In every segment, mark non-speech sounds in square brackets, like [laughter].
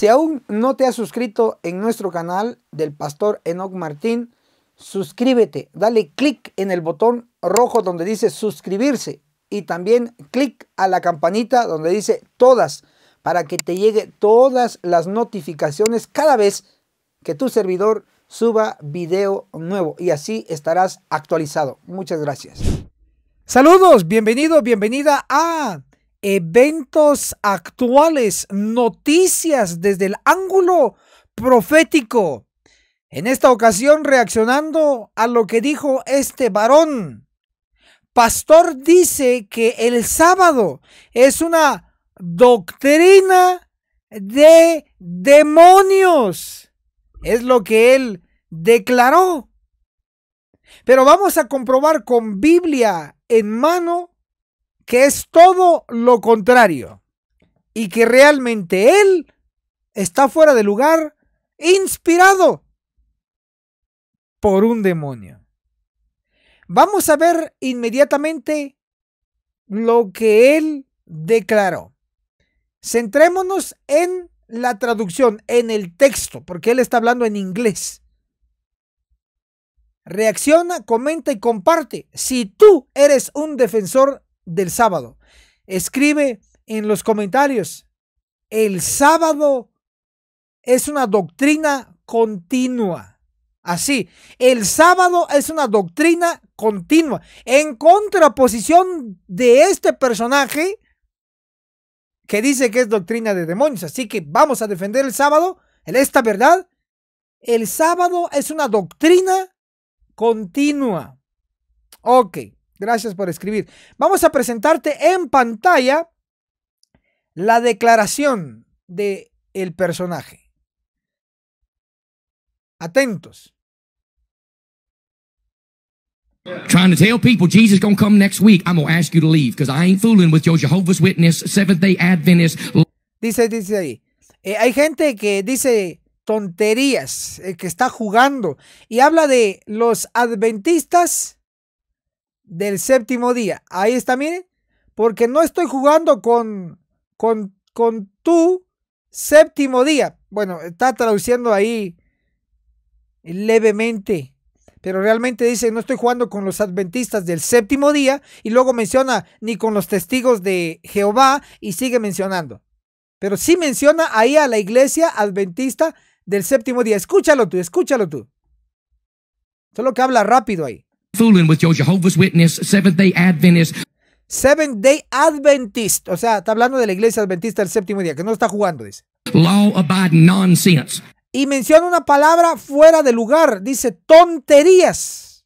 Si aún no te has suscrito en nuestro canal del pastor Enoch Martín, suscríbete, dale clic en el botón rojo donde dice suscribirse y también clic a la campanita donde dice todas para que te llegue todas las notificaciones cada vez que tu servidor suba video nuevo y así estarás actualizado. Muchas gracias. Saludos, bienvenido, bienvenida a eventos actuales, noticias desde el ángulo profético. En esta ocasión reaccionando a lo que dijo este varón. Pastor dice que el sábado es una doctrina de demonios. Es lo que él declaró. Pero vamos a comprobar con Biblia en mano que es todo lo contrario y que realmente él está fuera de lugar, inspirado por un demonio. Vamos a ver inmediatamente lo que él declaró. Centrémonos en la traducción, en el texto, porque él está hablando en inglés. Reacciona, comenta y comparte. Si tú eres un defensor del sábado. Escribe en los comentarios, el sábado es una doctrina continua. Así, el sábado es una doctrina continua. En contraposición de este personaje que dice que es doctrina de demonios. Así que vamos a defender el sábado, en esta verdad. El sábado es una doctrina continua. Ok. Gracias por escribir. Vamos a presentarte en pantalla la declaración de el personaje. Atentos. Trying to tell people Jesus gonna come next week. I'm gonna ask you to leave because I ain't fooling with your Jehovah's Witness, Seventh Day Adventist. Dice, dice ahí. Eh, hay gente que dice tonterías, eh, que está jugando y habla de los adventistas del séptimo día. Ahí está, miren. Porque no estoy jugando con, con, tu séptimo día. Bueno, está traduciendo ahí levemente. Pero realmente dice, no estoy jugando con los adventistas del séptimo día. Y luego menciona, ni con los testigos de Jehová. Y sigue mencionando. Pero sí menciona ahí a la iglesia adventista del séptimo día. Escúchalo tú, escúchalo tú. Solo que habla rápido ahí fooling with Jehovah's Witness, Seventh Day Adventist. o sea, está hablando de la iglesia adventista del séptimo día, que no está jugando, dice. Law abiding nonsense. Y menciona una palabra fuera de lugar, dice tonterías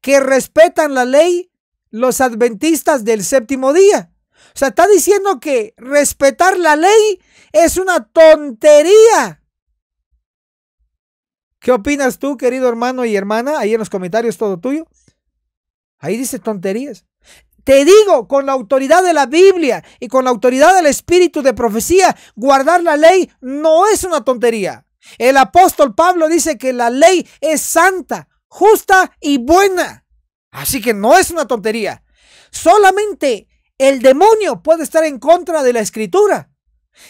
que respetan la ley los adventistas del séptimo día. O sea, está diciendo que respetar la ley es una tontería. ¿Qué opinas tú, querido hermano y hermana? Ahí en los comentarios todo tuyo. Ahí dice tonterías. Te digo, con la autoridad de la Biblia y con la autoridad del espíritu de profecía, guardar la ley no es una tontería. El apóstol Pablo dice que la ley es santa, justa y buena. Así que no es una tontería. Solamente el demonio puede estar en contra de la escritura.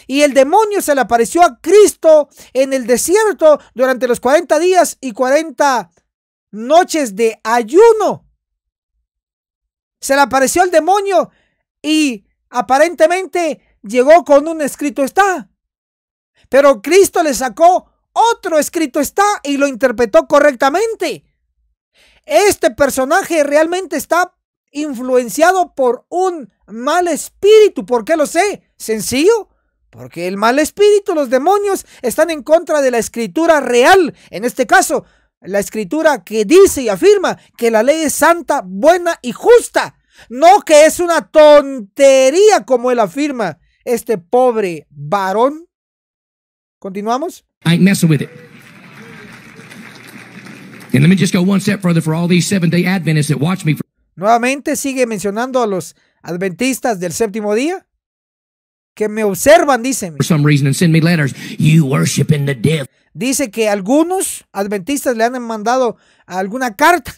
Y el demonio se le apareció a Cristo en el desierto durante los 40 días y 40 noches de ayuno. Se le apareció el demonio y aparentemente llegó con un escrito está. Pero Cristo le sacó otro escrito está y lo interpretó correctamente. Este personaje realmente está influenciado por un mal espíritu. ¿Por qué lo sé? Sencillo. Porque el mal espíritu, los demonios, están en contra de la escritura real. En este caso, la escritura que dice y afirma que la ley es santa, buena y justa. No que es una tontería como él afirma este pobre varón. Continuamos. with just go one step further for all these seven day Adventists that watch me. Nuevamente sigue mencionando a los adventistas del séptimo día que me observan, dice. Dice que algunos adventistas le han mandado alguna carta.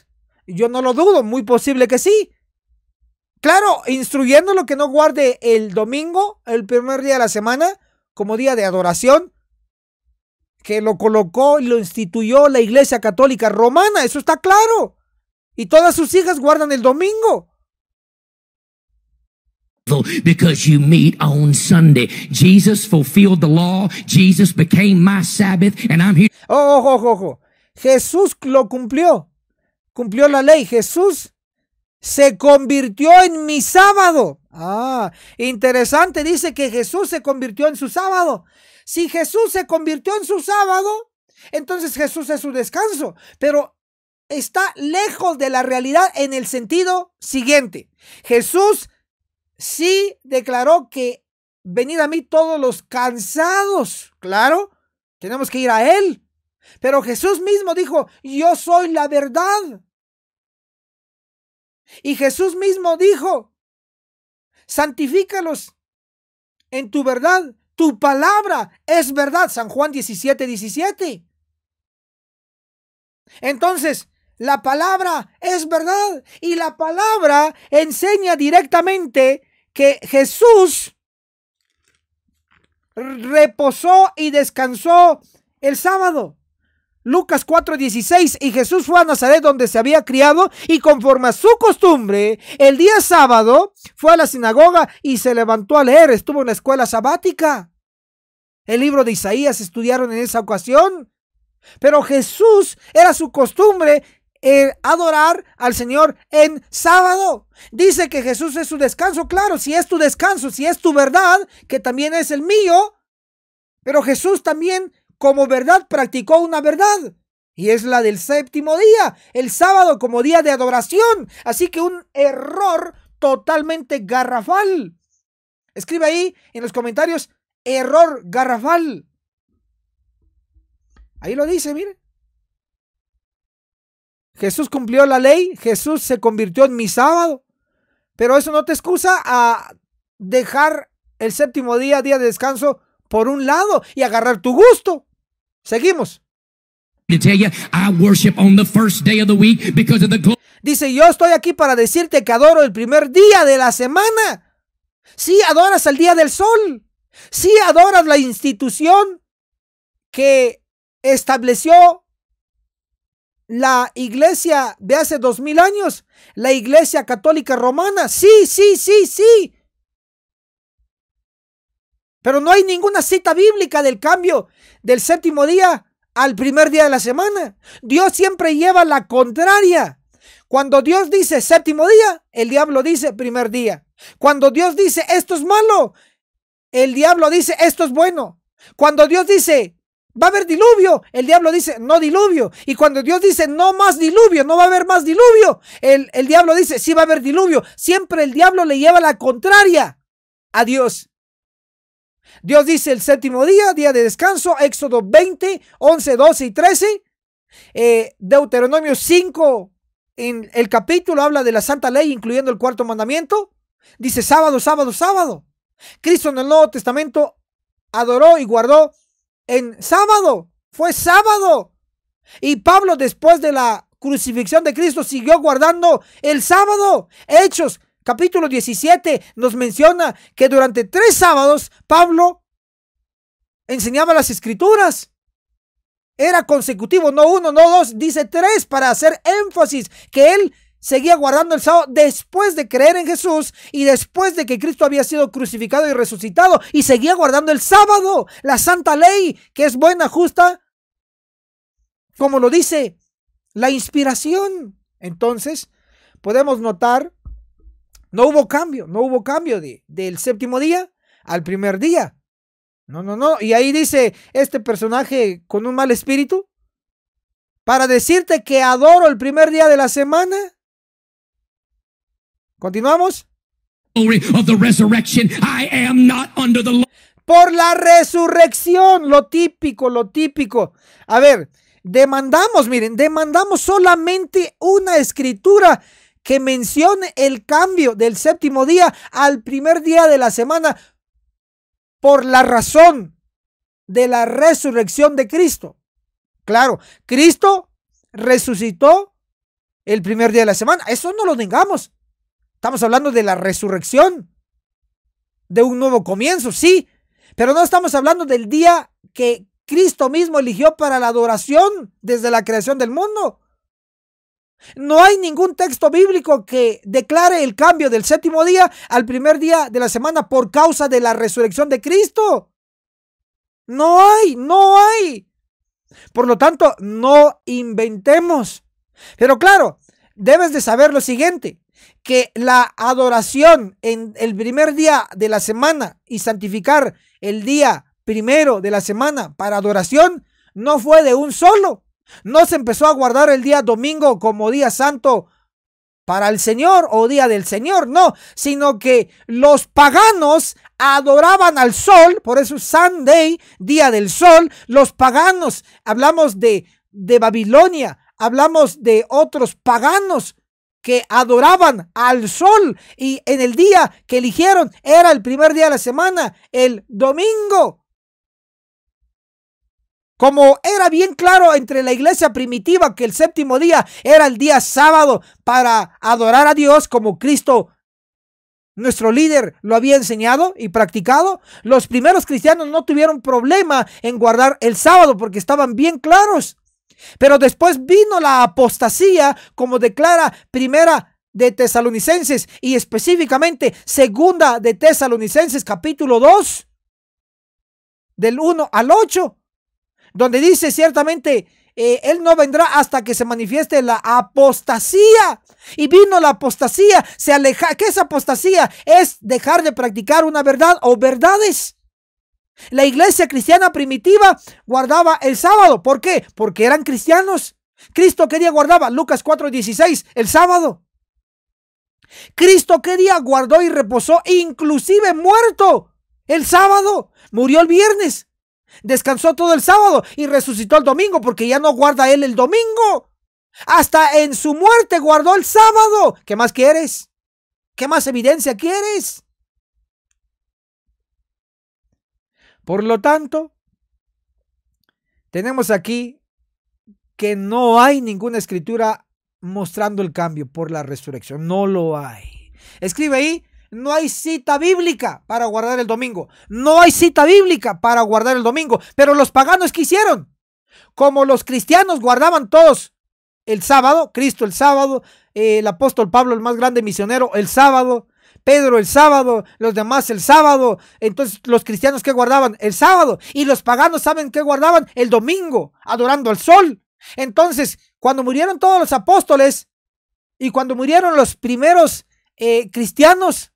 Yo no lo dudo, muy posible que sí. Claro, instruyéndolo que no guarde el domingo, el primer día de la semana, como día de adoración, que lo colocó y lo instituyó la Iglesia Católica Romana, eso está claro. Y todas sus hijas guardan el domingo because you meet on Sunday. Jesus fulfilled the law. Jesus became my Sabbath and I'm here. Ojo, Jesús lo cumplió. Cumplió la ley. Jesús se convirtió en mi sábado. Ah, interesante. Dice que Jesús se convirtió en su sábado. Si Jesús se convirtió en su sábado, entonces Jesús es su descanso. Pero está lejos de la realidad en el sentido siguiente. Jesús sí declaró que venid a mí todos los cansados. Claro, tenemos que ir a Él. Pero Jesús mismo dijo, yo soy la verdad. Y Jesús mismo dijo, santifícalos en tu verdad. Tu palabra es verdad. San Juan 17, 17. Entonces, la palabra es verdad y la palabra enseña directamente que Jesús reposó y descansó el sábado. Lucas 4:16, y Jesús fue a Nazaret donde se había criado, y conforme a su costumbre, el día sábado fue a la sinagoga y se levantó a leer, estuvo en la escuela sabática. El libro de Isaías estudiaron en esa ocasión, pero Jesús era su costumbre eh, adorar al Señor en sábado. Dice que Jesús es su descanso. Claro, si es tu descanso, si es tu verdad, que también es el mío. Pero Jesús también como verdad practicó una verdad. Y es la del séptimo día, el sábado como día de adoración. Así que un error totalmente garrafal. Escribe ahí en los comentarios, error garrafal. Ahí lo dice, mire. Jesús cumplió la ley, Jesús se convirtió en mi sábado, pero eso no te excusa a dejar el séptimo día, día de descanso, por un lado y agarrar tu gusto. Seguimos. Dice, yo estoy aquí para decirte que adoro el primer día de la semana. Sí, adoras el día del sol. Sí, adoras la institución que estableció la iglesia de hace dos mil años, la iglesia católica romana. Sí, sí, sí, sí. Pero no hay ninguna cita bíblica del cambio del séptimo día al primer día de la semana. Dios siempre lleva la contraria. Cuando Dios dice séptimo día, el diablo dice primer día. Cuando Dios dice esto es malo, el diablo dice esto es bueno. Cuando Dios dice va a haber diluvio. El diablo dice, no diluvio. Y cuando Dios dice, no más diluvio, no va a haber más diluvio, el, diablo dice, sí va a haber diluvio. Siempre el diablo le lleva la contraria a Dios. Dios dice el séptimo día, día de descanso, Éxodo 20, 11, 12 y 13. Eh, Deuteronomio 5, en el capítulo habla de la santa ley, incluyendo el cuarto mandamiento. Dice sábado, sábado, sábado. Cristo en el Nuevo Testamento adoró y guardó en sábado. Fue sábado. Y Pablo después de la crucifixión de Cristo siguió guardando el sábado. Hechos capítulo 17 nos menciona que durante tres sábados Pablo enseñaba las escrituras. Era consecutivo, no uno, no dos, dice tres para hacer énfasis que él seguía guardando el sábado después de creer en Jesús y después de que Cristo había sido crucificado y resucitado y seguía guardando el sábado, la santa ley, que es buena, justa, como lo dice la inspiración. Entonces, podemos notar, no hubo cambio, no hubo cambio del séptimo día al primer día. No, no, no. Y ahí dice este personaje con un mal espíritu, para decirte que adoro el primer día de la semana. Continuamos. Por la resurrección, lo típico, lo típico. A ver, demandamos, miren, demandamos solamente una escritura que mencione el cambio del séptimo día al primer día de la semana por la razón de la resurrección de Cristo. Claro, Cristo resucitó el primer día de la semana. Eso no lo negamos. Estamos hablando de la resurrección, de un nuevo comienzo, sí, pero no estamos hablando del día que Cristo mismo eligió para la adoración desde la creación del mundo. No hay ningún texto bíblico que declare el cambio del séptimo día al primer día de la semana por causa de la resurrección de Cristo. No hay, no hay. Por lo tanto, no inventemos. Pero claro, debes de saber lo siguiente que la adoración en el primer día de la semana y santificar el día primero de la semana para adoración no fue de un solo. No se empezó a guardar el día domingo como día santo para el Señor o día del Señor, no, sino que los paganos adoraban al sol, por eso Sunday, día del sol, los paganos, hablamos de, de Babilonia, hablamos de otros paganos que adoraban al sol y en el día que eligieron era el primer día de la semana, el domingo. Como era bien claro entre la iglesia primitiva que el séptimo día era el día sábado para adorar a Dios como Cristo nuestro líder lo había enseñado y practicado. Los primeros cristianos no tuvieron problema en guardar el sábado porque estaban bien claros. Pero después vino la apostasía, como declara primera de Tesalonicenses y específicamente segunda de Tesalonicenses capítulo 2 del 1 al 8, donde dice ciertamente, eh, Él no vendrá hasta que se manifieste la apostasía. Y vino la apostasía, se aleja. ¿Qué es apostasía? Es dejar de practicar una verdad o verdades. La iglesia cristiana primitiva guardaba el sábado. ¿Por qué? Porque eran cristianos. Cristo quería guardaba, Lucas 4:16, el sábado. Cristo quería, guardó y reposó, inclusive muerto, el sábado. Murió el viernes. Descansó todo el sábado y resucitó el domingo porque ya no guarda él el domingo. Hasta en su muerte guardó el sábado. ¿Qué más quieres? ¿Qué más evidencia quieres? Por lo tanto, tenemos aquí que no hay ninguna escritura mostrando el cambio por la resurrección. No lo hay. Escribe ahí, no hay cita bíblica para guardar el domingo. No hay cita bíblica para guardar el domingo. Pero los paganos que hicieron, como los cristianos guardaban todos el sábado, Cristo el sábado, el apóstol Pablo el más grande misionero el sábado, Pedro el sábado, los demás el sábado. Entonces los cristianos que guardaban el sábado y los paganos saben que guardaban el domingo, adorando al sol. Entonces, cuando murieron todos los apóstoles y cuando murieron los primeros eh, cristianos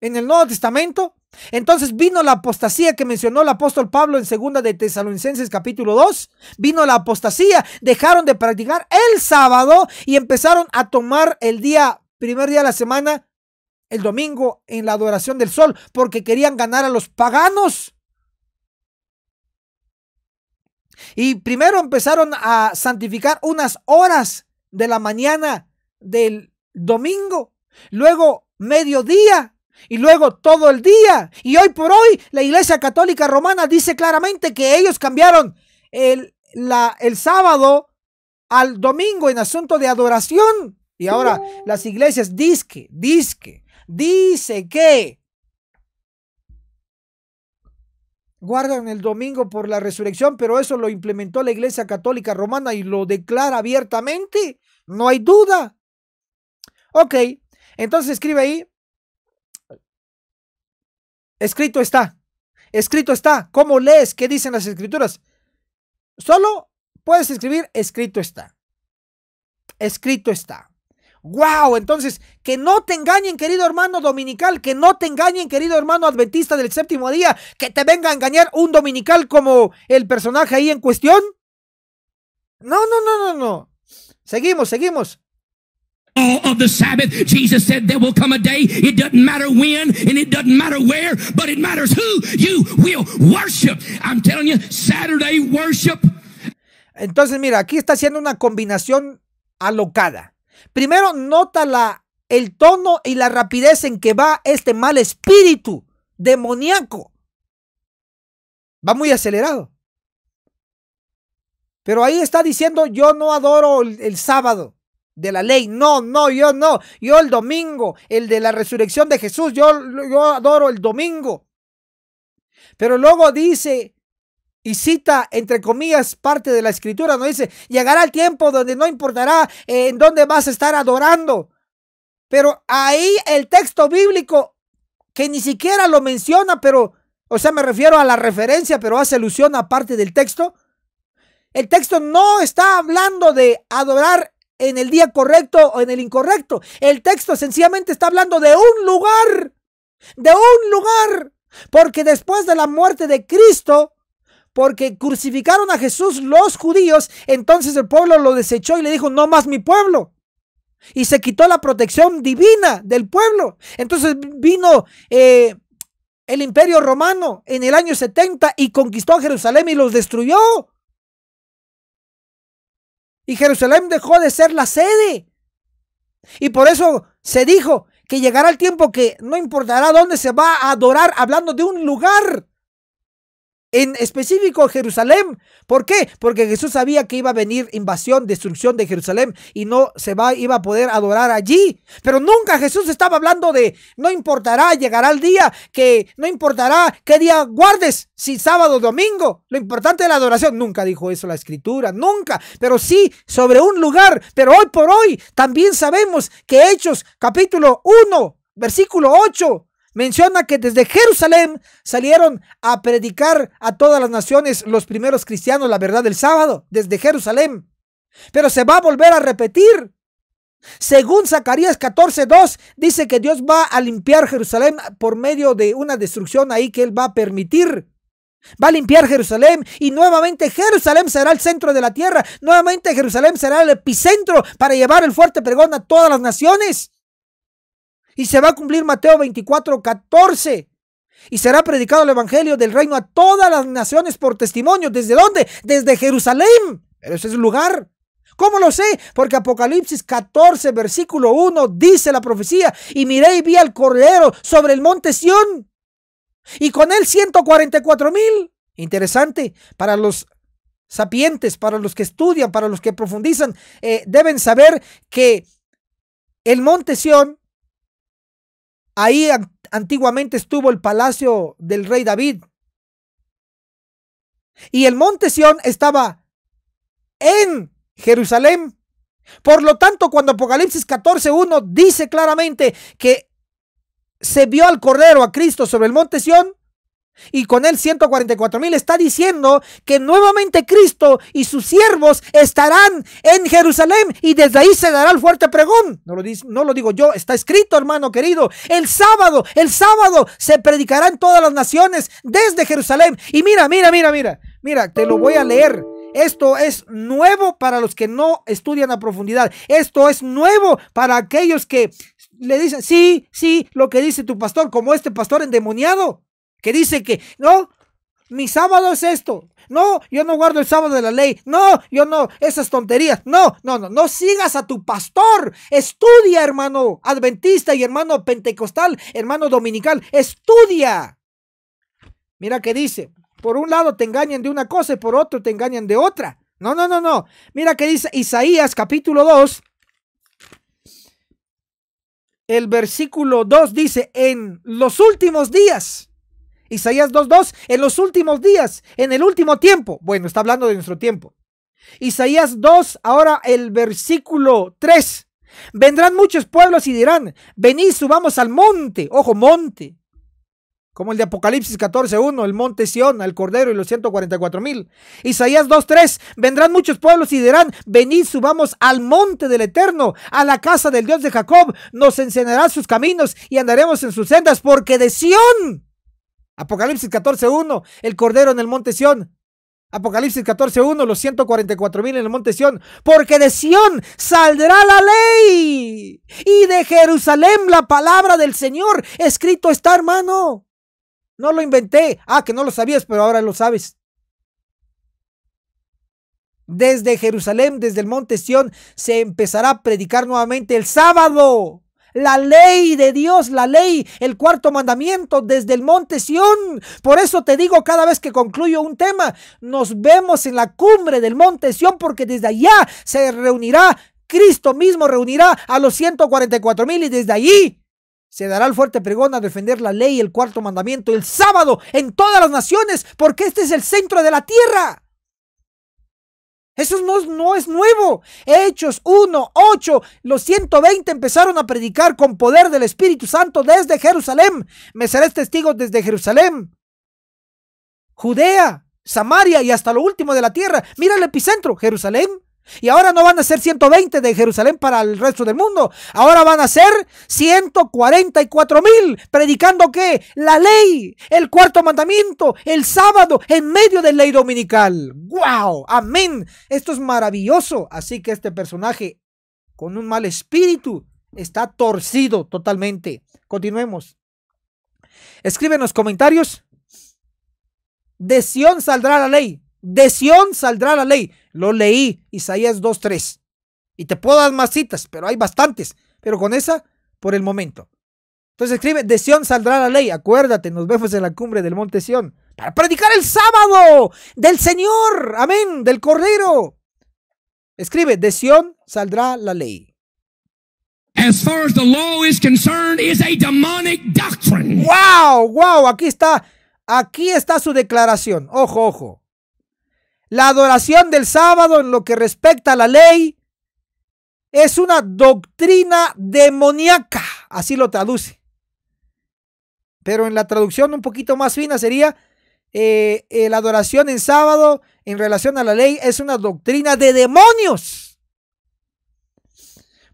en el Nuevo Testamento, entonces vino la apostasía que mencionó el apóstol Pablo en segunda de Tesalonicenses capítulo 2. Vino la apostasía, dejaron de practicar el sábado y empezaron a tomar el día, primer día de la semana, el domingo en la adoración del sol porque querían ganar a los paganos. Y primero empezaron a santificar unas horas de la mañana del domingo, luego mediodía y luego todo el día. Y hoy por hoy la Iglesia Católica Romana dice claramente que ellos cambiaron el, la, el sábado al domingo en asunto de adoración. Y ahora las iglesias disque, que dice que guardan el domingo por la resurrección, pero eso lo implementó la Iglesia Católica Romana y lo declara abiertamente. No hay duda. Ok, entonces escribe ahí. Escrito está. Escrito está. ¿Cómo lees? ¿Qué dicen las escrituras? Solo puedes escribir escrito está. Escrito está. ¡Wow! Entonces, que no te engañen, querido hermano dominical, que no te engañen, querido hermano adventista del séptimo día, que te venga a engañar un dominical como el personaje ahí en cuestión. No, no, no, no, no. Seguimos, seguimos. Entonces, mira, aquí está haciendo una combinación alocada. Primero, nota el tono y la rapidez en que va este mal espíritu demoníaco. Va muy acelerado. Pero ahí está diciendo, yo no adoro el, sábado de la ley. No, no, yo no. Yo el domingo, el de la resurrección de Jesús, yo, yo adoro el domingo. Pero luego dice y cita, entre comillas, parte de la escritura, no dice, llegará el tiempo donde no importará eh, en dónde vas a estar adorando. Pero ahí el texto bíblico, que ni siquiera lo menciona, pero, o sea, me refiero a la referencia, pero hace alusión a parte del texto. El texto no está hablando de adorar en el día correcto o en el incorrecto. El texto sencillamente está hablando de un lugar, de un lugar. Porque después de la muerte de Cristo, porque crucificaron a Jesús los judíos, entonces el pueblo lo desechó y le dijo, no más mi pueblo. Y se quitó la protección divina del pueblo. Entonces vino eh, el imperio romano en el año 70 y conquistó Jerusalén y los destruyó. Y Jerusalén dejó de ser la sede. Y por eso se dijo que llegará el tiempo que no importará dónde se va a adorar, hablando de un lugar en específico Jerusalén. ¿Por qué? Porque Jesús sabía que iba a venir invasión, destrucción de Jerusalén y no se va, iba a poder adorar allí. Pero nunca Jesús estaba hablando de no importará, llegará el día, que no importará qué día guardes, si sábado o domingo. Lo importante es la adoración, nunca dijo eso la escritura, nunca, pero sí sobre un lugar. Pero hoy por hoy también sabemos que Hechos capítulo 1, versículo 8 menciona que desde Jerusalén salieron a predicar a todas las naciones los primeros cristianos la verdad del sábado, desde Jerusalén. Pero se va a volver a repetir. Según Zacarías 14:2, dice que Dios va a limpiar Jerusalén por medio de una destrucción ahí que Él va a permitir. Va a limpiar Jerusalén y nuevamente Jerusalén será el centro de la tierra. Nuevamente Jerusalén será el epicentro para llevar el fuerte pregón a todas las naciones. Y se va a cumplir Mateo 24, 14. Y será predicado el Evangelio del reino a todas las naciones por testimonio. ¿Desde dónde? Desde Jerusalén. Pero ese es el lugar. ¿Cómo lo sé? Porque Apocalipsis 14, versículo 1 dice la profecía, y miré y vi al Cordero sobre el monte Sión, y con él 144 mil. Interesante, para los sapientes, para los que estudian, para los que profundizan, eh, deben saber que el monte Sión Ahí antiguamente estuvo el palacio del rey David. Y el monte Sión estaba en Jerusalén. Por lo tanto, cuando Apocalipsis 14.1 dice claramente que se vio al Cordero, a Cristo, sobre el monte Sión, y con el 144 mil está diciendo que nuevamente Cristo y sus siervos estarán en Jerusalén y desde ahí se dará el fuerte pregón. No lo, no lo digo yo, está escrito hermano querido. El sábado, el sábado se predicará en todas las naciones desde Jerusalén. Y mira, mira, mira, mira, mira, te lo voy a leer. Esto es nuevo para los que no estudian a profundidad. Esto es nuevo para aquellos que le dicen, sí, sí, lo que dice tu pastor, como este pastor endemoniado que dice que, no, mi sábado es esto. No, yo no guardo el sábado de la ley. No, yo no, esas tonterías. No, no, no, no sigas a tu pastor. Estudia, hermano adventista y hermano pentecostal, hermano dominical. Estudia. Mira que dice, por un lado te engañan de una cosa y por otro te engañan de otra. No, no, no, no. Mira que dice Isaías capítulo 2. El versículo 2 dice, en los últimos días Isaías 2.2, en los últimos días, en el último tiempo. Bueno, está hablando de nuestro tiempo. Isaías 2, ahora el versículo 3. Vendrán muchos pueblos y dirán, venid, subamos al monte. Ojo, monte. Como el de Apocalipsis 14.1, el monte Sión, al Cordero y los 144 mil. Isaías 2.3, vendrán muchos pueblos y dirán, venid, subamos al monte del Eterno, a la casa del Dios de Jacob, nos enseñará sus caminos y andaremos en sus sendas, porque de Sión Apocalipsis 14.1, el Cordero en el monte Sión. Apocalipsis 14.1, los 144 mil en el monte Sión. Porque de Sión saldrá la ley. Y de Jerusalén la palabra del Señor. Escrito está, hermano. No lo inventé. Ah, que no lo sabías, pero ahora lo sabes. Desde Jerusalén, desde el monte Sión, se empezará a predicar nuevamente el sábado la ley de Dios, la ley, el cuarto mandamiento desde el monte Sión. Por eso te digo cada vez que concluyo un tema, nos vemos en la cumbre del monte Sión porque desde allá se reunirá, Cristo mismo reunirá a los 144 mil y desde allí se dará el fuerte pregón a defender la ley, el cuarto mandamiento, el sábado en todas las naciones porque este es el centro de la tierra. Eso no, no es nuevo. Hechos 1, 8, los 120 empezaron a predicar con poder del Espíritu Santo desde Jerusalén. Me seréis testigo desde Jerusalén. Judea, Samaria y hasta lo último de la tierra. Mira el epicentro, Jerusalén. Y ahora no van a ser 120 de Jerusalén para el resto del mundo. Ahora van a ser 144 mil, predicando que la ley, el cuarto mandamiento, el sábado, en medio de ley dominical. ¡Wow! Amén. Esto es maravilloso. Así que este personaje, con un mal espíritu, está torcido totalmente. Continuemos. Escribe en los comentarios. De Sión saldrá la ley. De Sion saldrá la ley. Lo leí, Isaías 2.3. Y te puedo dar más citas, pero hay bastantes. Pero con esa, por el momento. Entonces escribe, de Sión saldrá la ley. Acuérdate, nos vemos en la cumbre del monte Sión. Para predicar el sábado del Señor. Amén, del Cordero. Escribe, de Sión saldrá la ley. As far as the law is concerned, is a demonic doctrine. Wow, wow, aquí está, aquí está su declaración. Ojo, ojo. La adoración del sábado en lo que respecta a la ley es una doctrina demoníaca, así lo traduce. Pero en la traducción un poquito más fina sería, eh, eh, la adoración en sábado en relación a la ley es una doctrina de demonios.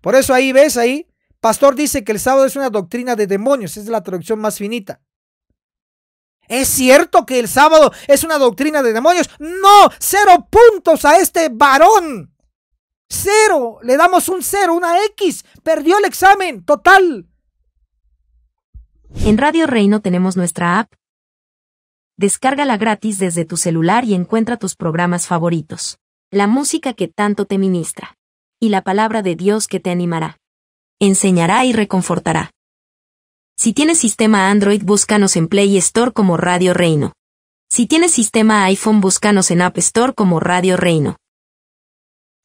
Por eso ahí ves, ahí, pastor dice que el sábado es una doctrina de demonios, es la traducción más finita. ¿Es cierto que el sábado es una doctrina de demonios? No, cero puntos a este varón. Cero, le damos un cero, una X. Perdió el examen, total. En Radio Reino tenemos nuestra app. Descárgala gratis desde tu celular y encuentra tus programas favoritos. La música que tanto te ministra. Y la palabra de Dios que te animará. Enseñará y reconfortará. Si tienes sistema Android, búscanos en Play Store como Radio Reino. Si tienes sistema iPhone, búscanos en App Store como Radio Reino.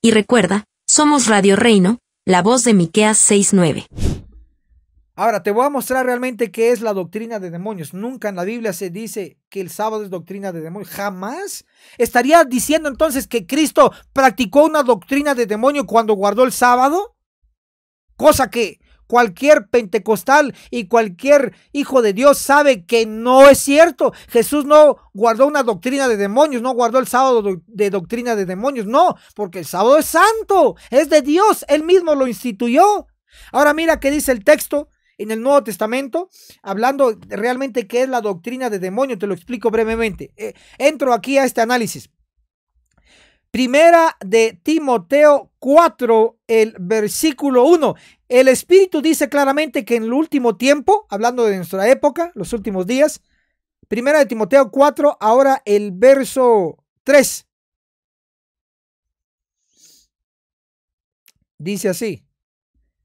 Y recuerda, somos Radio Reino, la voz de Miqueas 69. Ahora te voy a mostrar realmente qué es la doctrina de demonios. Nunca en la Biblia se dice que el sábado es doctrina de demonios. Jamás. ¿Estaría diciendo entonces que Cristo practicó una doctrina de demonio cuando guardó el sábado? Cosa que Cualquier pentecostal y cualquier hijo de Dios sabe que no es cierto. Jesús no guardó una doctrina de demonios, no guardó el sábado de doctrina de demonios, no, porque el sábado es santo, es de Dios, Él mismo lo instituyó. Ahora mira qué dice el texto en el Nuevo Testamento, hablando realmente qué es la doctrina de demonios, te lo explico brevemente. Eh, entro aquí a este análisis. Primera de Timoteo 4, el versículo 1. El Espíritu dice claramente que en el último tiempo, hablando de nuestra época, los últimos días, Primera de Timoteo 4, ahora el verso 3. Dice así.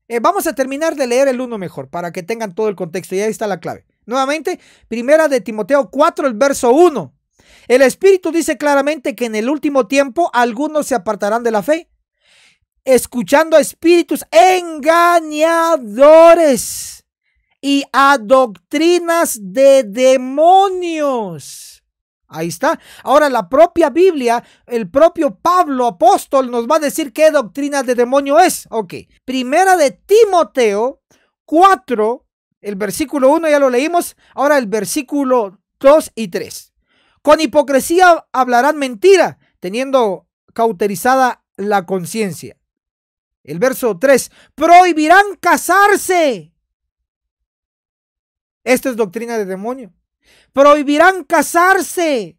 Eh, vamos a terminar de leer el 1 mejor para que tengan todo el contexto y ahí está la clave. Nuevamente, primera de Timoteo 4, el verso 1. El Espíritu dice claramente que en el último tiempo algunos se apartarán de la fe, escuchando a espíritus engañadores y a doctrinas de demonios. Ahí está. Ahora la propia Biblia, el propio Pablo apóstol nos va a decir qué doctrina de demonio es. Ok. Primera de Timoteo 4, el versículo 1 ya lo leímos. Ahora el versículo 2 y 3. Con hipocresía hablarán mentira, teniendo cauterizada la conciencia. El verso 3, prohibirán casarse. Esta es doctrina de demonio. Prohibirán casarse.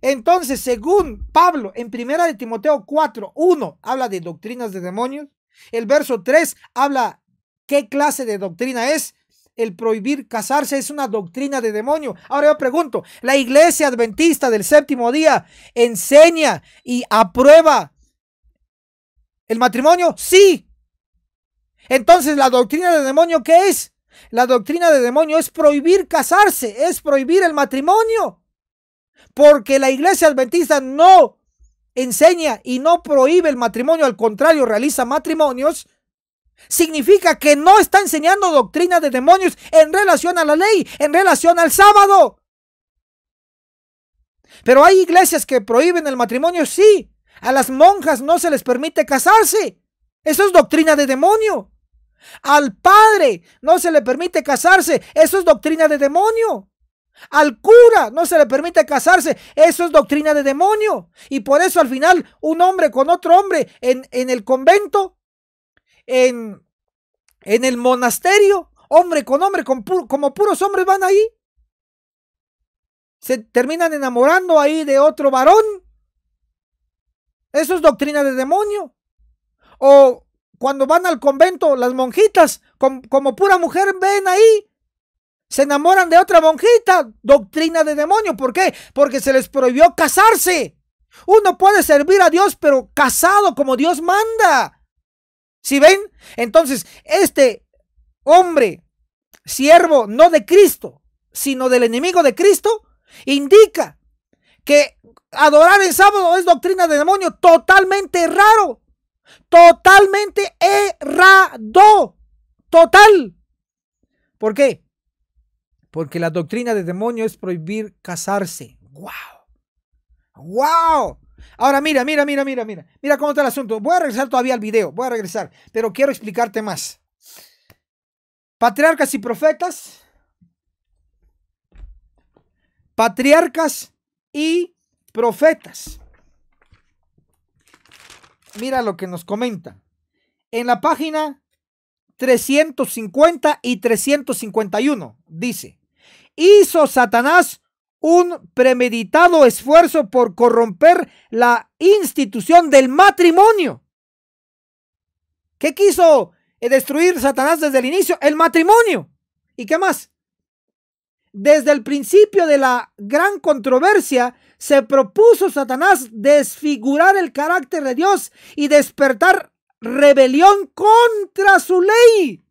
Entonces, según Pablo, en primera de Timoteo 4, 1 habla de doctrinas de demonios. El verso 3 habla qué clase de doctrina es el prohibir casarse es una doctrina de demonio. Ahora yo pregunto, ¿la iglesia adventista del séptimo día enseña y aprueba el matrimonio? Sí. Entonces, ¿la doctrina de demonio qué es? La doctrina de demonio es prohibir casarse, es prohibir el matrimonio. Porque la iglesia adventista no enseña y no prohíbe el matrimonio, al contrario, realiza matrimonios significa que no está enseñando doctrina de demonios en relación a la ley, en relación al sábado. Pero hay iglesias que prohíben el matrimonio, sí. A las monjas no se les permite casarse. Eso es doctrina de demonio. Al padre no se le permite casarse. Eso es doctrina de demonio. Al cura no se le permite casarse. Eso es doctrina de demonio. Y por eso al final un hombre con otro hombre en, en el convento en, el monasterio, hombre con hombre, con como puros hombres van ahí. Se terminan enamorando ahí de otro varón. Eso es doctrina de demonio. O cuando van al convento, las monjitas, como pura mujer, ven ahí se enamoran de otra monjita. Doctrina de demonio. ¿Por qué? Porque se les prohibió casarse. Uno puede servir a Dios, pero casado como Dios manda. Si ven? Entonces, este hombre, siervo no de Cristo, sino del enemigo de Cristo, indica que adorar el sábado es doctrina de demonio totalmente raro, totalmente errado, total. ¿Por qué? Porque la doctrina de demonio es prohibir casarse. ¡Wow! ¡Wow! Ahora mira, mira, mira, mira, mira. Mira cómo está el asunto. Voy a regresar todavía al video, voy a regresar, pero quiero explicarte más. Patriarcas y profetas. Patriarcas y profetas. Mira lo que nos comenta. En la página 350 y 351 dice, hizo Satanás un premeditado esfuerzo por corromper la institución del matrimonio. ¿Qué quiso eh, destruir Satanás desde el inicio? El matrimonio. ¿Y qué más? Desde el principio de la gran controversia, se propuso Satanás desfigurar el carácter de Dios y despertar rebelión contra su ley.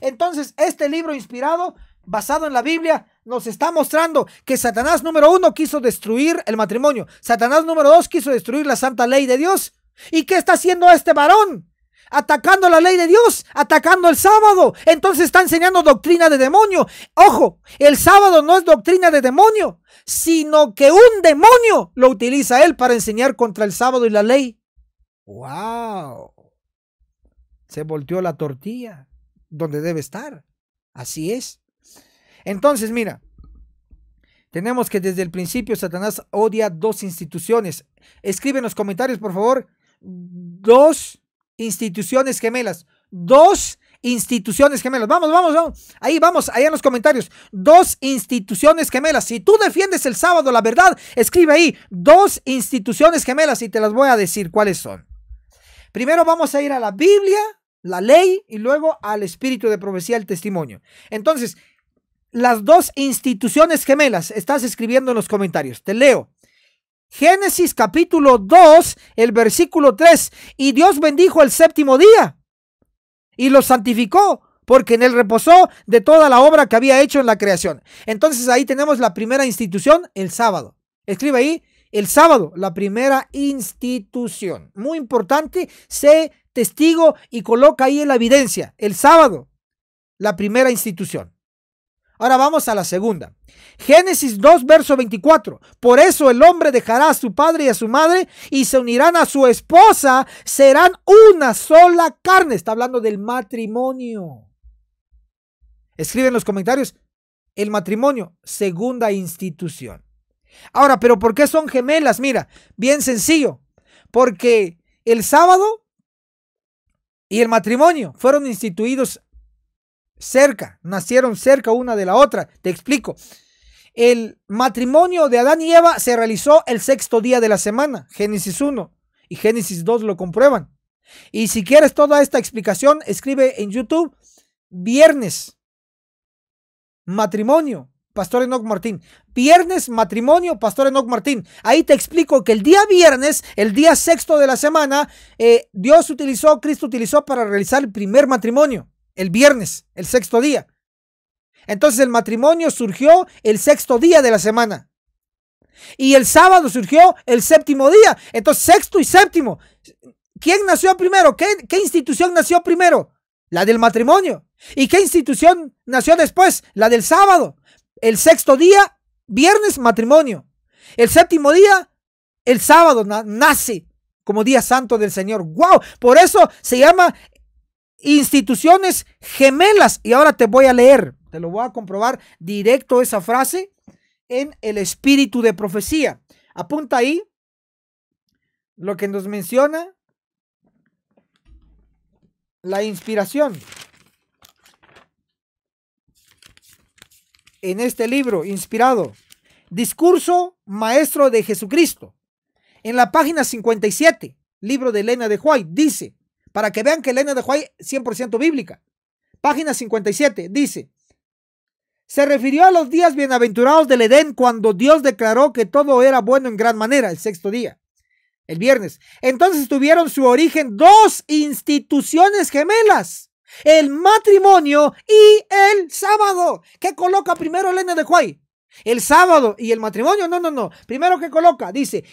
Entonces, este libro inspirado, basado en la Biblia, nos está mostrando que Satanás número uno quiso destruir el matrimonio. Satanás número dos quiso destruir la santa ley de Dios. ¿Y qué está haciendo este varón? atacando la ley de Dios, atacando el sábado. Entonces está enseñando doctrina de demonio. Ojo, el sábado no es doctrina de demonio, sino que un demonio lo utiliza él para enseñar contra el sábado y la ley. ¡Wow! Se volteó la tortilla donde debe estar. Así es. Entonces, mira, tenemos que desde el principio Satanás odia dos instituciones. Escribe en los comentarios, por favor, dos instituciones gemelas. Dos instituciones gemelas. Vamos, vamos, vamos. Ahí vamos, ahí en los comentarios. Dos instituciones gemelas. Si tú defiendes el sábado, la verdad, escribe ahí dos instituciones gemelas y te las voy a decir cuáles son. Primero vamos a ir a la Biblia, la ley y luego al espíritu de profecía, el testimonio. Entonces, las dos instituciones gemelas. Estás escribiendo en los comentarios. Te leo. Génesis capítulo 2, el versículo 3. Y Dios bendijo el séptimo día y lo santificó porque en él reposó de toda la obra que había hecho en la creación. Entonces ahí tenemos la primera institución, el sábado. Escribe ahí, el sábado, la primera institución. Muy importante, sé testigo y coloca ahí en la evidencia, el sábado, la primera institución. Ahora vamos a la segunda. Génesis 2, verso 24. Por eso el hombre dejará a su padre y a su madre y se unirán a su esposa, serán una sola carne. Está hablando del matrimonio. Escribe en los comentarios, el matrimonio, segunda institución. Ahora, pero ¿por qué son gemelas? Mira, bien sencillo. Porque el sábado y el matrimonio fueron instituidos cerca, nacieron cerca una de la otra. Te explico. El matrimonio de Adán y Eva se realizó el sexto día de la semana, Génesis 1 y Génesis 2 lo comprueban. Y si quieres toda esta explicación, escribe en YouTube viernes matrimonio, Pastor enoc Martín. Viernes matrimonio, Pastor enoc Martín. Ahí te explico que el día viernes, el día sexto de la semana, eh, Dios utilizó, Cristo utilizó para realizar el primer matrimonio el viernes, el sexto día. Entonces el matrimonio surgió el sexto día de la semana. Y el sábado surgió el séptimo día. Entonces sexto y séptimo. ¿Quién nació primero? ¿Qué, institución nació primero? La del matrimonio. ¿Y qué institución nació después? La del sábado. El sexto día, viernes, matrimonio. El séptimo día, el sábado, nace como día santo del Señor. ¡Wow! Por eso se llama instituciones gemelas. Y ahora te voy a leer, te lo voy a comprobar directo esa frase en el espíritu de profecía. Apunta ahí lo que nos menciona la inspiración. En este libro, inspirado, Discurso Maestro de Jesucristo, en la página 57, libro de Elena de White, dice, para que vean que Elena de Huay 100% bíblica. Página 57 dice, se refirió a los días bienaventurados del Edén cuando Dios declaró que todo era bueno en gran manera el sexto día, el viernes. Entonces tuvieron su origen dos instituciones gemelas, el matrimonio y el sábado. ¿Qué coloca primero Elena de Huay? El sábado y el matrimonio, no, no, no. Primero que coloca, dice,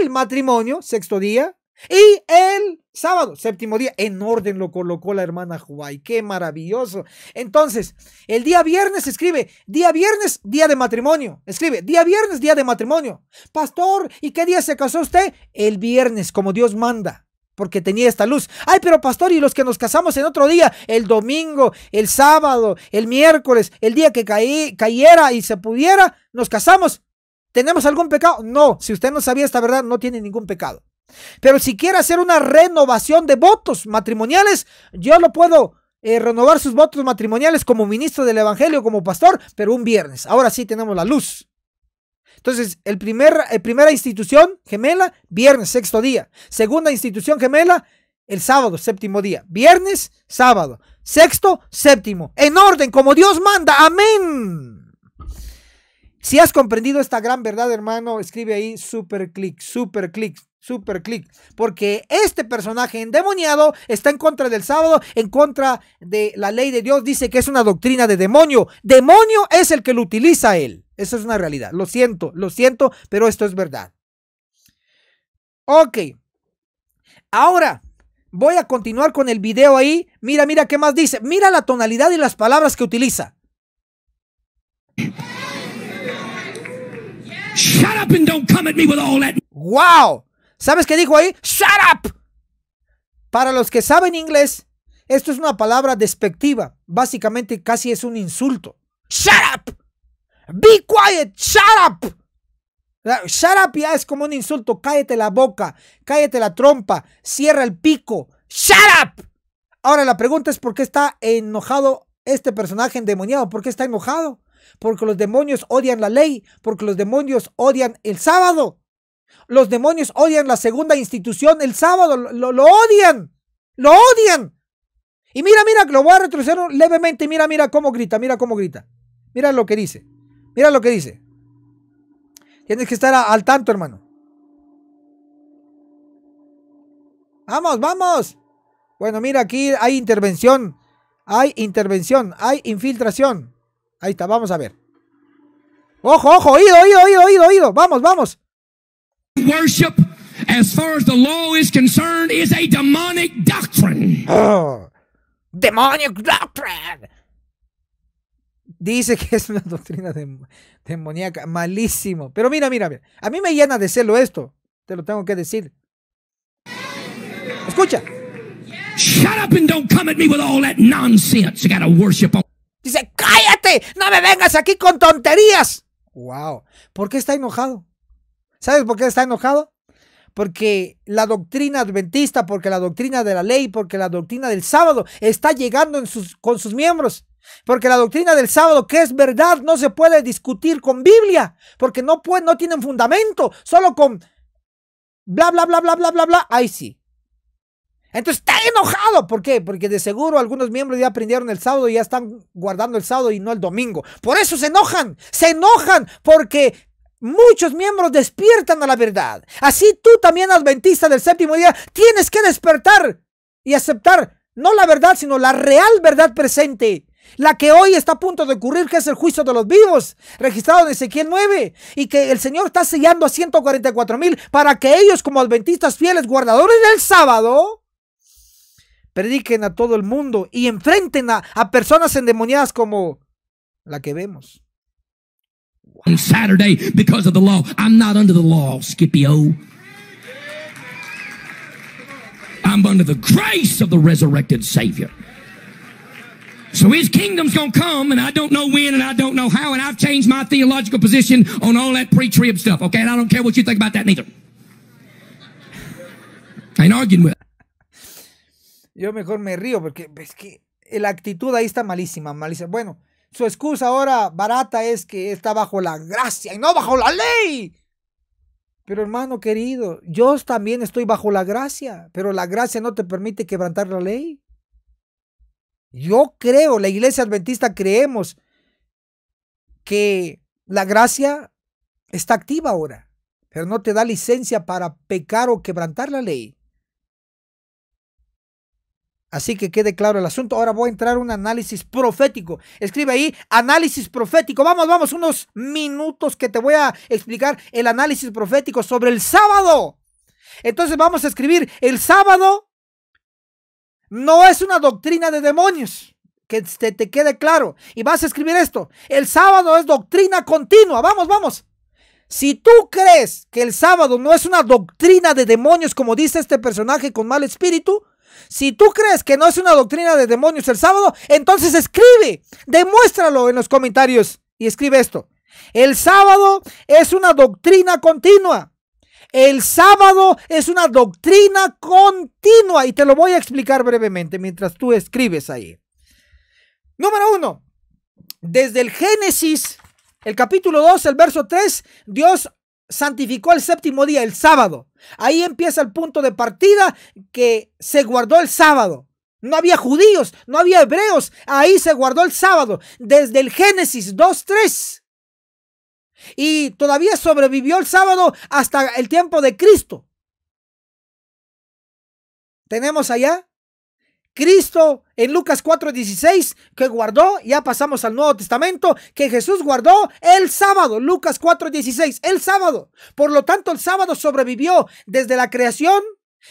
el matrimonio, sexto día, y el sábado, séptimo día, en orden lo colocó la hermana Juay. ¡Qué maravilloso! Entonces, el día viernes escribe, día viernes, día de matrimonio. Escribe, día viernes, día de matrimonio. Pastor, ¿y qué día se casó usted? El viernes, como Dios manda, porque tenía esta luz. Ay, pero pastor, ¿y los que nos casamos en otro día? El domingo, el sábado, el miércoles, el día que cayera y se pudiera, nos casamos. ¿Tenemos algún pecado? No, si usted no sabía esta verdad, no tiene ningún pecado. Pero si quiere hacer una renovación de votos matrimoniales, yo lo puedo eh, renovar sus votos matrimoniales como ministro del Evangelio, como pastor, pero un viernes. Ahora sí tenemos la luz. Entonces, el primer, eh, primera institución gemela, viernes, sexto día. Segunda institución gemela, el sábado, séptimo día. Viernes, sábado. Sexto, séptimo. En orden, como Dios manda. Amén. Si has comprendido esta gran verdad, hermano, escribe ahí super clic, super clic super clic, Porque este personaje endemoniado está en contra del sábado, en contra de la ley de Dios. Dice que es una doctrina de demonio. Demonio es el que lo utiliza él. Eso es una realidad. Lo siento, lo siento, pero esto es verdad. Ok. Ahora, voy a continuar con el video ahí. Mira, mira qué más dice. Mira la tonalidad y las palabras que utiliza. Wow. ¿Sabes qué dijo ahí? ¡Shut up! Para los que saben inglés, esto es una palabra despectiva. Básicamente casi es un insulto. ¡Shut up! ¡Be quiet! ¡Shut up! Shut up ya es como un insulto. Cállate la boca, cállate la trompa, cierra el pico. ¡Shut up! Ahora la pregunta es por qué está enojado este personaje endemoniado. ¿Por qué está enojado? Porque los demonios odian la ley, porque los demonios odian el sábado. Los demonios odian la segunda institución, el sábado, lo, odian, lo odian. Y mira, mira, lo voy a retroceder levemente, mira, mira cómo grita, mira cómo grita. Mira lo que dice, mira lo que dice. Tienes que estar al tanto, hermano. Vamos, vamos. Bueno, mira, aquí hay intervención. Hay intervención, hay infiltración. Ahí está, vamos a ver. Ojo, ojo, oído, oído, oído, oído. Vamos, vamos worship, as far as the law is concerned, is a demonic doctrine. Oh, demonic doctrine. Dice que es una [laughs] doctrina de, demoníaca, malísimo. Pero mira, mira, mira. A mí me llena de celo esto. Te lo tengo que decir. Escucha. Shut up and don't come at me with all that nonsense. You gotta worship on. Dice, cállate, no me vengas aquí con tonterías. Wow. ¿Por qué está enojado? ¿Sabes por qué está enojado? Porque la doctrina adventista, porque la doctrina de la ley, porque la doctrina del sábado está llegando en sus, con sus miembros. Porque la doctrina del sábado, que es verdad, no se puede discutir con Biblia, porque no, puede, no tienen fundamento, solo con bla, bla, bla, bla, bla, bla, bla. Ahí sí. Entonces está enojado. ¿Por qué? Porque de seguro algunos miembros ya aprendieron el sábado y ya están guardando el sábado y no el domingo. Por eso se enojan. Se enojan porque Muchos miembros despiertan a la verdad. Así tú también, adventista del séptimo día, tienes que despertar y aceptar no la verdad, sino la real verdad presente. La que hoy está a punto de ocurrir, que es el juicio de los vivos, registrado en Ezequiel 9, y que el Señor está sellando a 144 mil para que ellos, como adventistas fieles, guardadores del sábado, prediquen a todo el mundo y enfrenten a personas endemoniadas como la que vemos. on Saturday because of the law. I'm not under the law, Skippy O. I'm under the grace of the resurrected Savior. So his kingdom's going to come, and I don't know when and I don't know how, and I've changed my theological position on all that pre trib stuff, okay? And I don't care what you think about that neither. I ain't arguing with. Yo mejor me río porque es que la actitud ahí está malísima, malísima. Bueno, Su excusa ahora barata es que está bajo la gracia y no bajo la ley. Pero hermano querido, yo también estoy bajo la gracia, pero la gracia no te permite quebrantar la ley. Yo creo, la iglesia adventista creemos que la gracia está activa ahora, pero no te da licencia para pecar o quebrantar la ley. Así que quede claro el asunto. Ahora voy a entrar un análisis profético. Escribe ahí análisis profético. Vamos, vamos, unos minutos que te voy a explicar el análisis profético sobre el sábado. Entonces vamos a escribir el sábado. No es una doctrina de demonios. Que te quede claro. Y vas a escribir esto. El sábado es doctrina continua. Vamos, vamos. Si tú crees que el sábado no es una doctrina de demonios como dice este personaje con mal espíritu, si tú crees que no es una doctrina de demonios el sábado, entonces escribe, demuéstralo en los comentarios y escribe esto. El sábado es una doctrina continua. El sábado es una doctrina continua y te lo voy a explicar brevemente mientras tú escribes ahí. Número uno, desde el Génesis, el capítulo 2, el verso 3, Dios santificó el séptimo día, el sábado. Ahí empieza el punto de partida que se guardó el sábado. No había judíos, no había hebreos. Ahí se guardó el sábado, desde el Génesis 2.3. Y todavía sobrevivió el sábado hasta el tiempo de Cristo. Tenemos allá Cristo en Lucas 4:16 que guardó, ya pasamos al Nuevo Testamento, que Jesús guardó el sábado, Lucas 4:16, el sábado. Por lo tanto, el sábado sobrevivió desde la creación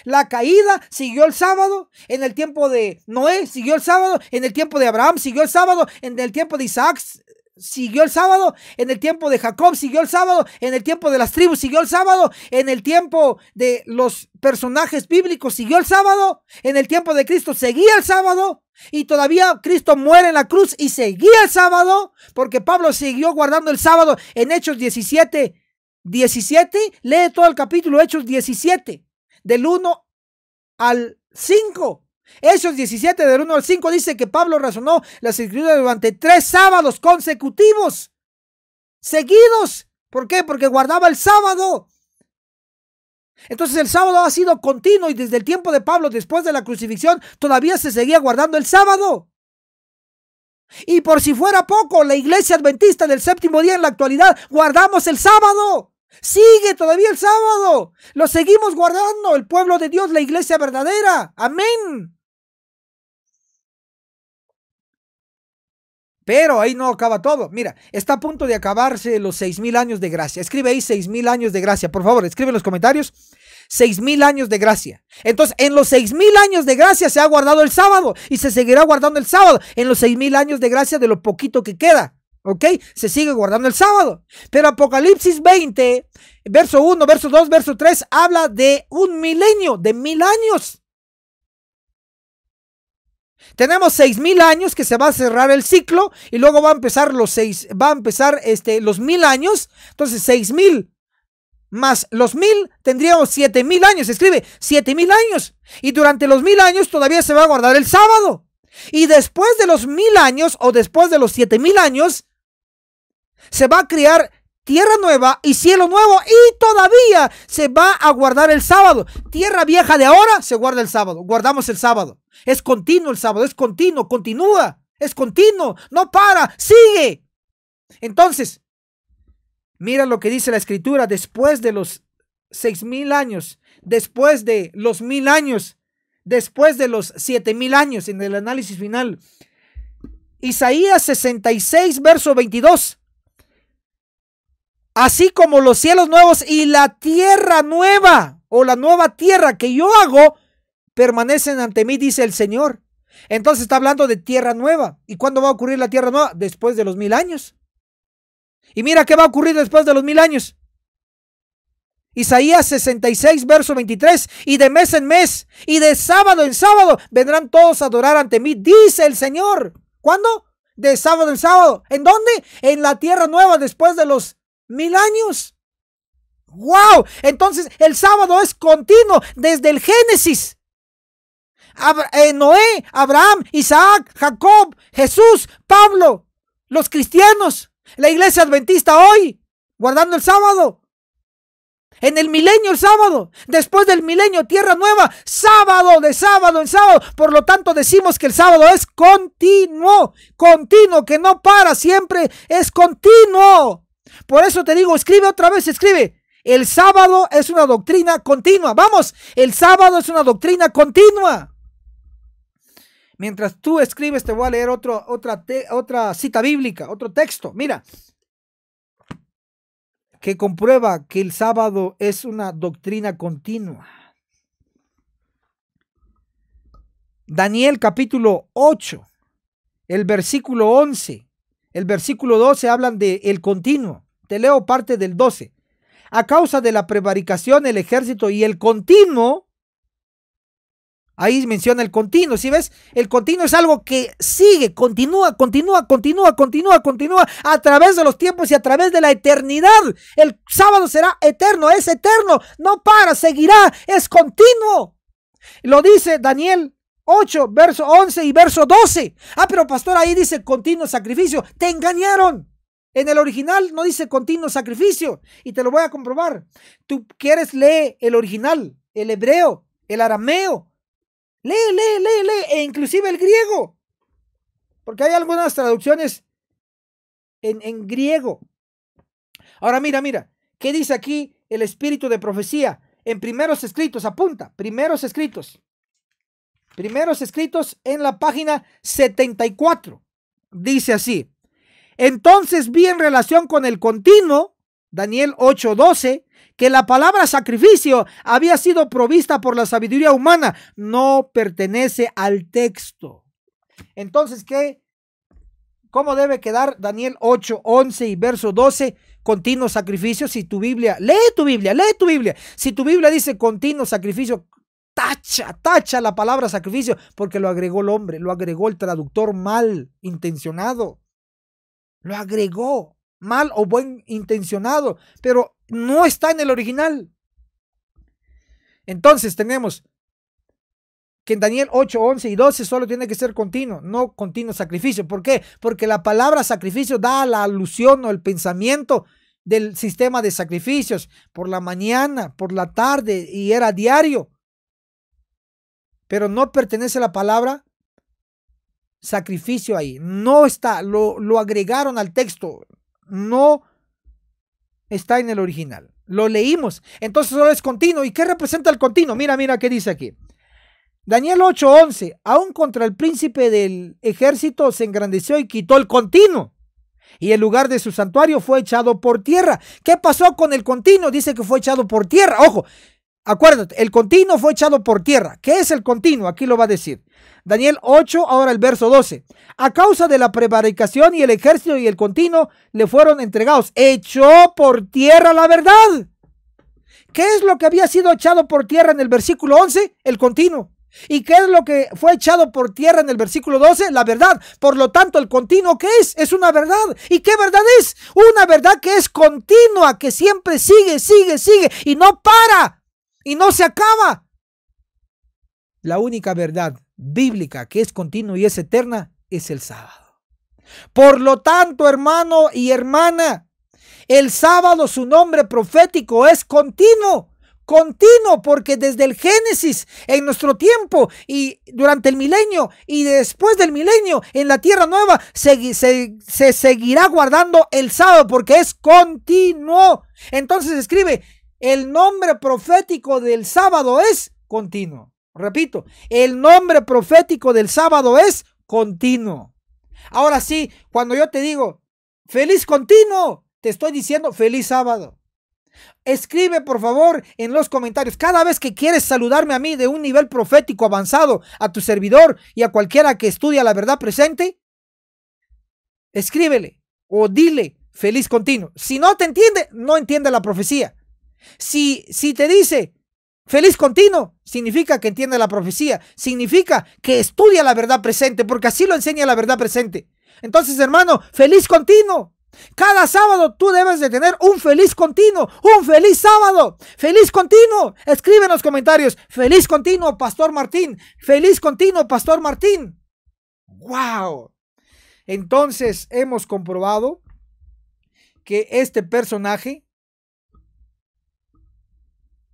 la caída siguió el sábado, en el tiempo de Noé siguió el sábado, en el tiempo de Abraham siguió el sábado, en el tiempo de Isaac siguió el sábado, en el tiempo de Jacob siguió el sábado, en el tiempo de las tribus siguió el sábado, en el tiempo de los personajes bíblicos siguió el sábado, en el tiempo de Cristo seguía el sábado y todavía Cristo muere en la cruz y seguía el sábado porque Pablo siguió guardando el sábado en Hechos 17, 17, lee todo el capítulo Hechos 17 del 1 al 5. Esos 17 del 1 al 5 dice que Pablo razonó las escrituras durante tres sábados consecutivos, seguidos. ¿Por qué? Porque guardaba el sábado. Entonces el sábado ha sido continuo y desde el tiempo de Pablo después de la crucifixión todavía se seguía guardando el sábado. Y por si fuera poco, la iglesia adventista del séptimo día en la actualidad guardamos el sábado. Sigue todavía el sábado. Lo seguimos guardando el pueblo de Dios, la iglesia verdadera. Amén. Pero ahí no acaba todo. Mira, está a punto de acabarse los 6.000 años de gracia. Escribe ahí mil años de gracia. Por favor, escribe en los comentarios mil años de gracia. Entonces, en los mil años de gracia se ha guardado el sábado y se seguirá guardando el sábado. En los mil años de gracia de lo poquito que queda. ¿Ok? Se sigue guardando el sábado. Pero Apocalipsis 20, verso 1, verso 2, verso 3, habla de un milenio, de mil años. Tenemos mil años que se va a cerrar el ciclo y luego va a empezar los seis, va a empezar este los mil años. Entonces mil más los mil tendríamos siete mil años, escribe siete mil años y durante los mil años todavía se va a guardar el sábado. Y después de los mil años o después de los siete mil años se va a crear tierra nueva y cielo nuevo y todavía se va a guardar el sábado. Tierra vieja de ahora se guarda el sábado, guardamos el sábado. Es continuo el sábado, es continuo, continúa, es continuo, no para, sigue. Entonces, mira lo que dice la escritura después de los seis mil años, después de los mil años, después de los siete mil años en el análisis final. Isaías 66, verso 22 así como los cielos nuevos y la tierra nueva o la nueva tierra que yo hago, permanecen ante mí, dice el Señor. Entonces está hablando de tierra nueva. ¿Y cuándo va a ocurrir la tierra nueva? Después de los mil años. Y mira qué va a ocurrir después de los mil años. Isaías 66, verso 23, y de mes en mes, y de sábado en sábado, vendrán todos a adorar ante mí, dice el Señor. ¿Cuándo? De sábado en sábado. ¿En dónde? En la tierra nueva, después de los Mil años. ¡Wow! Entonces el sábado es continuo desde el Génesis. Eh, Noé, Abraham, Isaac, Jacob, Jesús, Pablo, los cristianos, la iglesia adventista hoy, guardando el sábado. En el milenio el sábado, después del milenio tierra nueva, sábado de sábado en sábado. Por lo tanto decimos que el sábado es continuo, continuo, que no para siempre, es continuo. Por eso te digo, escribe otra vez, escribe. El sábado es una doctrina continua. Vamos, el sábado es una doctrina continua. Mientras tú escribes, te voy a leer otro, otra, otra cita bíblica, otro texto. Mira, que comprueba que el sábado es una doctrina continua. Daniel capítulo 8, el versículo 11. El versículo 12 hablan de el continuo. Te leo parte del 12. A causa de la prevaricación, el ejército y el continuo. Ahí menciona el continuo, Si ves? El continuo es algo que sigue, continúa, continúa, continúa, continúa, continúa a través de los tiempos y a través de la eternidad. El sábado será eterno, es eterno, no para, seguirá, es continuo. Lo dice Daniel 8, verso 11 y verso 12. Ah, pero pastor, ahí dice continuo sacrificio. Te engañaron. En el original no dice continuo sacrificio. Y te lo voy a comprobar. Tú quieres leer el original, el hebreo, el arameo. Lee, lee, lee, lee. E inclusive el griego. Porque hay algunas traducciones en, en griego. Ahora mira, mira. ¿Qué dice aquí el espíritu de profecía? En primeros escritos, apunta. Primeros escritos primeros escritos en la página 74. Dice así, entonces vi en relación con el continuo, Daniel 8:12, que la palabra sacrificio había sido provista por la sabiduría humana, no pertenece al texto. Entonces, ¿qué? ¿Cómo debe quedar Daniel 8, 11 y verso 12? Continuo sacrificio. Si tu Biblia, lee tu Biblia, lee tu Biblia. Si tu Biblia dice continuo sacrificio, tacha, tacha la palabra sacrificio, porque lo agregó el hombre, lo agregó el traductor mal intencionado. Lo agregó mal o buen intencionado, pero no está en el original. Entonces tenemos que en Daniel 8, 11 y 12 solo tiene que ser continuo, no continuo sacrificio. ¿Por qué? Porque la palabra sacrificio da la alusión o el pensamiento del sistema de sacrificios por la mañana, por la tarde y era diario pero no pertenece la palabra sacrificio ahí. No está, lo, agregaron al texto, no está en el original. Lo leímos, entonces solo es continuo. ¿Y qué representa el continuo? Mira, mira qué dice aquí. Daniel 8:11, aún contra el príncipe del ejército se engrandeció y quitó el continuo. Y el lugar de su santuario fue echado por tierra. ¿Qué pasó con el continuo? Dice que fue echado por tierra. Ojo, Acuérdate, el continuo fue echado por tierra. ¿Qué es el continuo? Aquí lo va a decir. Daniel 8, ahora el verso 12. A causa de la prevaricación y el ejército y el continuo le fueron entregados. Echó por tierra la verdad. ¿Qué es lo que había sido echado por tierra en el versículo 11? El continuo. ¿Y qué es lo que fue echado por tierra en el versículo 12? La verdad. Por lo tanto, el continuo que es, es una verdad. ¿Y qué verdad es? Una verdad que es continua, que siempre sigue, sigue, sigue y no para y no se acaba. La única verdad bíblica que es continua y es eterna es el sábado. Por lo tanto, hermano y hermana, el sábado su nombre profético es continuo continuo, porque desde el Génesis, en nuestro tiempo y durante el milenio y después del milenio, en la Tierra Nueva, se, seguirá guardando el sábado porque es continuo. Entonces escribe, el nombre profético del sábado es continuo. Repito, el nombre profético del sábado es continuo. Ahora sí, cuando yo te digo feliz continuo, te estoy diciendo feliz sábado. Escribe por favor en los comentarios cada vez que quieres saludarme a mí de un nivel profético avanzado a tu servidor y a cualquiera que estudia la verdad presente. Escríbele o dile feliz continuo. Si no te entiende, no entiende la profecía. Si, si te dice feliz continuo, significa que entiende la profecía, significa que estudia la verdad presente, porque así lo enseña la verdad presente. Entonces, hermano, feliz continuo. Cada sábado tú debes de tener un feliz continuo, un feliz sábado, feliz continuo. Escribe en los comentarios, feliz continuo, Pastor Martín, feliz continuo, Pastor Martín. ¡Wow! Entonces hemos comprobado que este personaje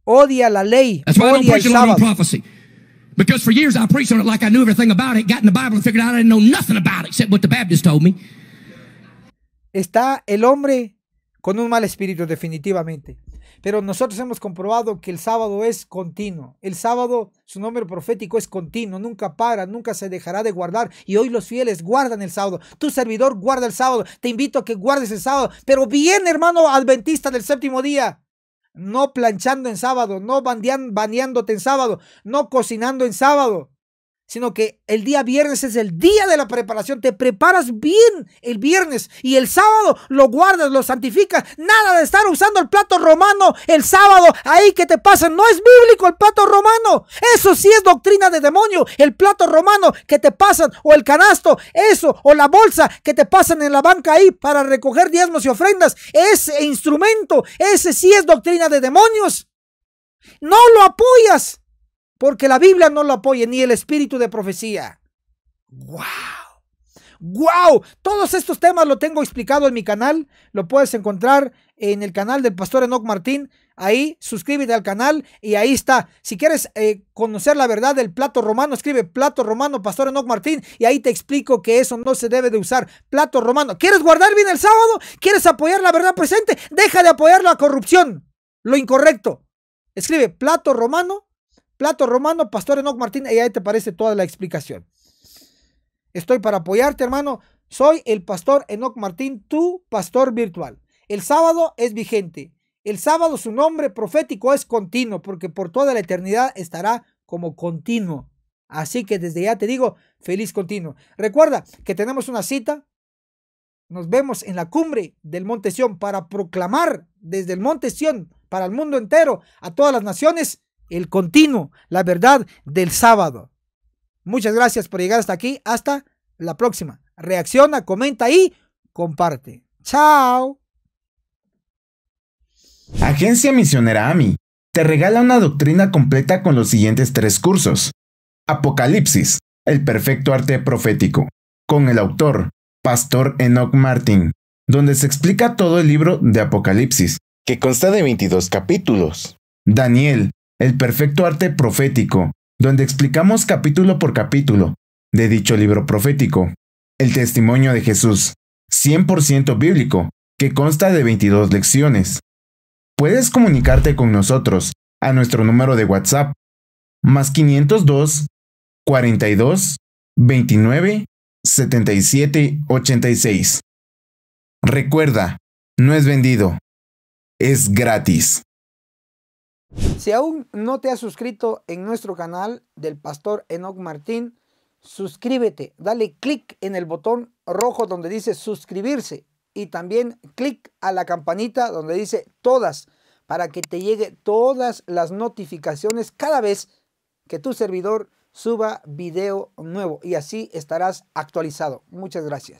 Odia la ley. That's why Odia don't preach el Because for years I preached on like I knew everything about it, got the Bible and figured I didn't know nothing about it except what the Baptist told me. Está el hombre con un mal espíritu definitivamente. Pero nosotros hemos comprobado que el sábado es continuo. El sábado, su nombre profético es continuo, nunca para, nunca se dejará de guardar. Y hoy los fieles guardan el sábado. Tu servidor guarda el sábado. Te invito a que guardes el sábado. Pero bien, hermano adventista del séptimo día no planchando en sábado, no bandeando, baneándote en sábado, no cocinando en sábado sino que el día viernes es el día de la preparación. Te preparas bien el viernes y el sábado lo guardas, lo santificas. Nada de estar usando el plato romano el sábado ahí que te pasan, No es bíblico el plato romano. Eso sí es doctrina de demonio. El plato romano que te pasan o el canasto, eso, o la bolsa que te pasan en la banca ahí para recoger diezmos y ofrendas. Ese instrumento, ese sí es doctrina de demonios. No lo apoyas. Porque la Biblia no lo apoya ni el espíritu de profecía. ¡Wow! ¡Wow! Todos estos temas lo tengo explicado en mi canal. Lo puedes encontrar en el canal del pastor Enoch Martín. Ahí, suscríbete al canal y ahí está. Si quieres eh, conocer la verdad del plato romano, escribe plato romano, pastor Enoch Martín, y ahí te explico que eso no se debe de usar. Plato romano. ¿Quieres guardar bien el sábado? ¿Quieres apoyar la verdad presente? Deja de apoyar la corrupción, lo incorrecto. Escribe plato romano, Plato Romano, Pastor Enoc Martín, y ahí te parece toda la explicación. Estoy para apoyarte, hermano. Soy el Pastor Enoc Martín, tu pastor virtual. El sábado es vigente. El sábado su nombre profético es continuo, porque por toda la eternidad estará como continuo. Así que desde ya te digo, feliz continuo. Recuerda que tenemos una cita. Nos vemos en la cumbre del Monte Sión para proclamar desde el Monte Sión para el mundo entero, a todas las naciones, el continuo, la verdad del sábado. Muchas gracias por llegar hasta aquí. Hasta la próxima. Reacciona, comenta y comparte. Chao. Agencia Misionera AMI te regala una doctrina completa con los siguientes tres cursos. Apocalipsis, el perfecto arte profético, con el autor, Pastor Enoch Martin, donde se explica todo el libro de Apocalipsis, que consta de 22 capítulos. Daniel, el perfecto arte profético, donde explicamos capítulo por capítulo de dicho libro profético. El testimonio de Jesús, 100% bíblico, que consta de 22 lecciones. Puedes comunicarte con nosotros a nuestro número de WhatsApp más 502 42 29 77 86. Recuerda, no es vendido, es gratis. Si aún no te has suscrito en nuestro canal del pastor Enoch Martín, suscríbete, dale clic en el botón rojo donde dice suscribirse y también clic a la campanita donde dice todas para que te llegue todas las notificaciones cada vez que tu servidor suba video nuevo y así estarás actualizado. Muchas gracias.